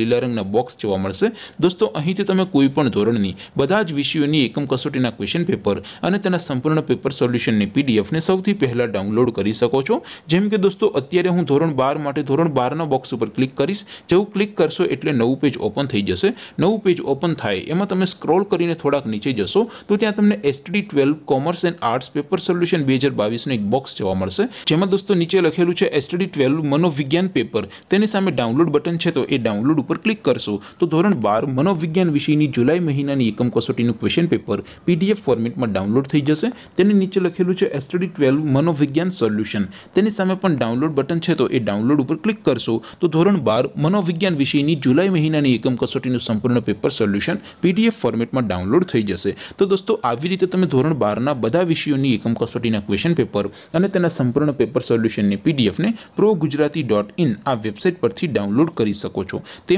લીલા રંગના બોક્સ જોવા મળશે દોસ્તો અહીંથી તમે કોઈ પણ ધોરણની બધા જ વિષયોની એકમ કસોટીના ક્વેશ્ચન પેપર અને તેના સંપૂર્ણ પેપર સોલ્યુશનની પીડીએફને સૌથી પહેલાં ડાઉનલોડ કરી શકો છો જેમ કે દોસ્તો અત્યારે હું ધોરણ બાર માટે ધોરણ બારના બોક્સ ઉપર ક્લિક કરીશ જેવું ક્લિક કરશો એટલે નવું પેજ ઓપન થઈ જશે નવું પેજ ઓપન થાય એમાં તમે સ્ક્રોલ કરીને થોડાક નીચે જશો તો ત્યાં તમને ST twelve commerce and arts paper solution બે હજાર બાવીસનું એક બોક્સ જોવા મળશે જેમાં દોસ્તો નીચે લખેલું છે એસટી ટ્વેલ્વ મનોવિજ્ઞાન પેપર તેની સામે ડાઉનલોડ બટન છે તો એ ડાઉનલોડ ઉપર ક્લિક કરશો તો ધોરણ બાર મનોવિજ્ઞાન વિષયની જુલાઈ મહિનાની એકમ કસોટીનું ક્વેશ્ચન પેપર પીડીએફ ફોર્મેટમાં ડાઉનલોડ થઈ જશે તેની નીચે લખેલું છે એસટડી ટ્વેલ્વ મનોવિજ્ઞાન સોલ્યુશન તેની સામે પણ ડાઉનલોડ બટન છે તો એ ડાઉનલોડ ઉપર ક્લિક કરશો તો ધોરણ બાર મનોવિજ્ઞાન વિષયની જુલાઈ મહિનાની એકમ કસોટીનું સંપૂર્ણ પેપર સોલ્યુશન પીડીએફ ફોર્મેટમાં ડાઉનલોડ થઈ જશે તો દોસ્તો આવી રીતે તમે ધોરણ બારના બધા વિષયોની એકમ કસોટીના ક્વેશ્ચન પેપર અને તેના સંપૂર્ણ પેપર સોલ્યુશનની પીડીએફને પ્રો ગુજરાતી ડોટ ઇન આ વેબસાઇટ પરથી ડાઉનલોડ કરી શકો છો તે